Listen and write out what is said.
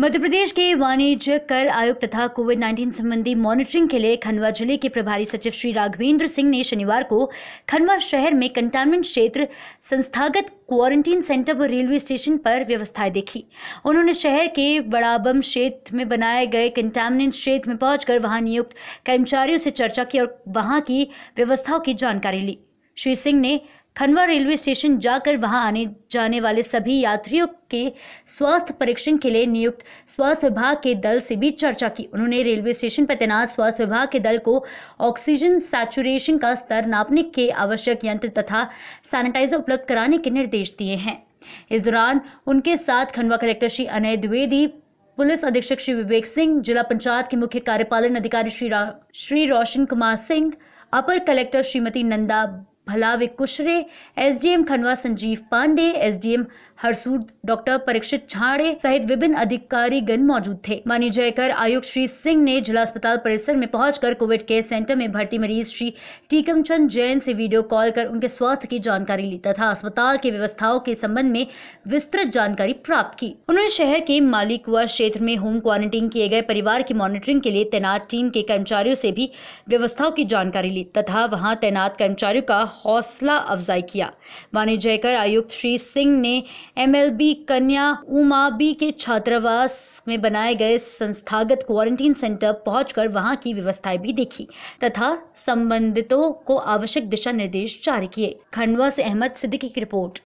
मध्य प्रदेश के वाणिज्य कर आयोग तथा कोविड नाइन्टीन संबंधी मॉनिटरिंग के लिए खंडवा जिले के प्रभारी सचिव श्री राघवेंद्र सिंह ने शनिवार को खंडवा शहर में कंटेनमेंट क्षेत्र संस्थागत क्वारंटीन सेंटर व रेलवे स्टेशन पर व्यवस्थाएं देखी उन्होंने शहर के बड़ाबम क्षेत्र में बनाए गए कंटेनमेंट क्षेत्र में पहुंचकर वहां नियुक्त कर्मचारियों से चर्चा की और वहां की व्यवस्थाओं की जानकारी ली श्री सिंह ने खंडवा रेलवे स्टेशन जाकर वहां आने जाने वाले सभी यात्रियों के स्वास्थ्य परीक्षण के लिए नियुक्त स्वास्थ्य विभाग के दल से भी चर्चा की उन्होंने रेलवे स्टेशन पर तैनात स्वास्थ्य विभाग के दल को ऑक्सीजन सैचुरेशन का स्तर नापने के आवश्यक यंत्र तथा सैनिटाइजर उपलब्ध कराने के निर्देश दिए हैं इस दौरान उनके साथ खंडवा कलेक्टर श्री अनय द्विवेदी पुलिस अधीक्षक श्री विवेक सिंह जिला पंचायत के मुख्य कार्यपालन अधिकारी श्री श्री रोशन कुमार सिंह अपर collector Shrimati Nanda Bhalave Kushre SDM Khandwa Sanjeev Pandey SDM Harsud doctor Parikshit Jhade सहित विभिन्न अधिकारी गण मौजूद थे मानी जयकर आयुक्त श्री सिंह ने जिला अस्पताल परिसर में पहुंचकर कोविड केयर सेंटर में भर्ती मरीज श्री टीकम चंद जैन से वीडियो कॉल कर उनके स्वास्थ्य की जानकारी ली तथा अस्पताल के व्यवस्थाओं के संबंध में विस्तृत जानकारी प्राप्त की उन्होंने शहर के मालिकुआ क्षेत्र में होम क्वारंटीन किए गए परिवार की मॉनिटरिंग के लिए तैनात टीम के कर्मचारियों से भी व्यवस्थाओं की जानकारी ली तथा वहाँ तैनात कर्मचारियों का हौसला अफजाई किया वाणिज्यकर आयुक्त श्री सिंह ने एमएलबी कन्या उमाबी के छात्रावास में बनाए गए संस्थागत क्वारंटीन सेंटर पहुंचकर वहां की व्यवस्थाएं भी देखी तथा संबंधितों को आवश्यक दिशा निर्देश जारी किए खंडवा से अहमद सिद्दीकी की रिपोर्ट